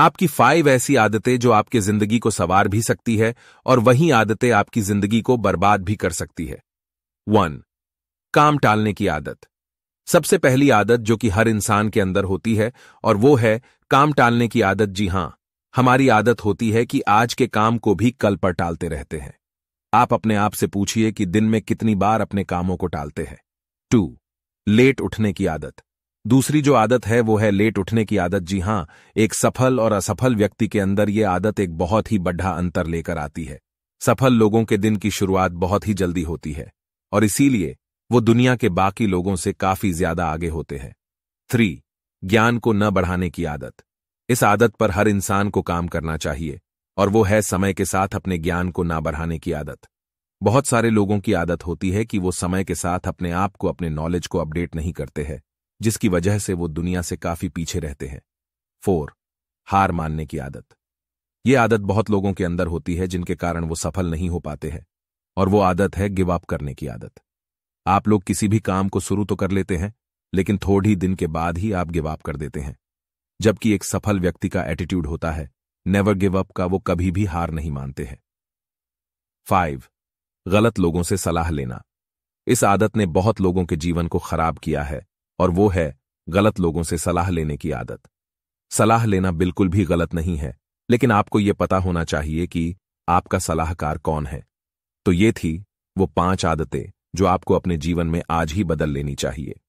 आपकी फाइव ऐसी आदतें जो आपके जिंदगी को सवार भी सकती है और वही आदतें आपकी जिंदगी को बर्बाद भी कर सकती है वन काम टालने की आदत सबसे पहली आदत जो कि हर इंसान के अंदर होती है और वो है काम टालने की आदत जी हां हमारी आदत होती है कि आज के काम को भी कल पर टालते रहते हैं आप अपने आप से पूछिए कि दिन में कितनी बार अपने कामों को टालते हैं टू लेट उठने की आदत दूसरी जो आदत है वो है लेट उठने की आदत जी हाँ एक सफल और असफल व्यक्ति के अंदर ये आदत एक बहुत ही बड्ढा अंतर लेकर आती है सफल लोगों के दिन की शुरुआत बहुत ही जल्दी होती है और इसीलिए वो दुनिया के बाकी लोगों से काफी ज्यादा आगे होते हैं थ्री ज्ञान को न बढ़ाने की आदत इस आदत पर हर इंसान को काम करना चाहिए और वो है समय के साथ अपने ज्ञान को ना बढ़ाने की आदत बहुत सारे लोगों की आदत होती है कि वो समय के साथ अपने आप को अपने नॉलेज को अपडेट नहीं करते हैं जिसकी वजह से वो दुनिया से काफी पीछे रहते हैं फोर हार मानने की आदत ये आदत बहुत लोगों के अंदर होती है जिनके कारण वो सफल नहीं हो पाते हैं और वो आदत है गिव अप करने की आदत आप लोग किसी भी काम को शुरू तो कर लेते हैं लेकिन थोड़ी दिन के बाद ही आप गिव अप कर देते हैं जबकि एक सफल व्यक्ति का एटीट्यूड होता है नेवर गिव अप का वो कभी भी हार नहीं मानते हैं फाइव गलत लोगों से सलाह लेना इस आदत ने बहुत लोगों के जीवन को खराब किया है और वो है गलत लोगों से सलाह लेने की आदत सलाह लेना बिल्कुल भी गलत नहीं है लेकिन आपको ये पता होना चाहिए कि आपका सलाहकार कौन है तो ये थी वो पांच आदतें जो आपको अपने जीवन में आज ही बदल लेनी चाहिए